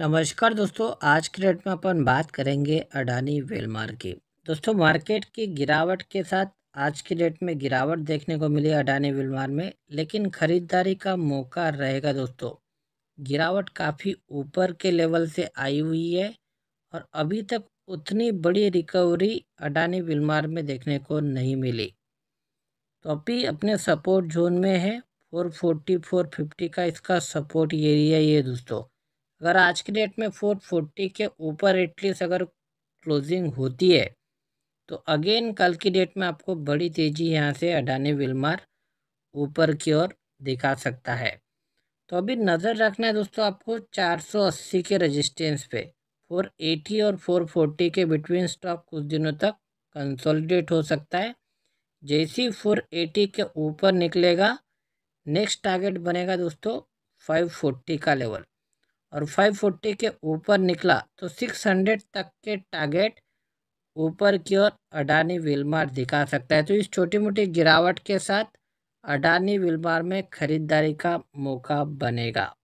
नमस्कार दोस्तों आज के डेट में अपन बात करेंगे अडानी वेलमार की दोस्तों मार्केट की गिरावट के साथ आज के डेट में गिरावट देखने को मिली अडानी वेलमार में लेकिन ख़रीदारी का मौका रहेगा दोस्तों गिरावट काफ़ी ऊपर के लेवल से आई हुई है और अभी तक उतनी बड़ी रिकवरी अडानी वेलमार में देखने को नहीं मिली तो अभी अपने सपोर्ट जोन में है फोर फोर्टी फोर फिफ्टी का इसका सपोर्ट एरिया ये दोस्तों अगर आज के डेट में फोर फोर्टी के ऊपर एटलीस्ट अगर क्लोजिंग होती है तो अगेन कल की डेट में आपको बड़ी तेज़ी यहाँ से अडानी विलमार ऊपर की ओर दिखा सकता है तो अभी नज़र रखना है दोस्तों आपको 480 के रेजिस्टेंस पे 480 और 440 के बिटवीन स्टॉक कुछ दिनों तक कंसोलिडेट हो सकता है जैसे ही 480 के ऊपर निकलेगा नेक्स्ट टारगेट बनेगा दोस्तों 540 का लेवल और 540 के ऊपर निकला तो 600 तक के टारगेट ऊपर की ओर अडानी विलमार दिखा सकता है तो इस छोटी मोटी गिरावट के साथ अडानी विलमार में खरीदारी का मौका बनेगा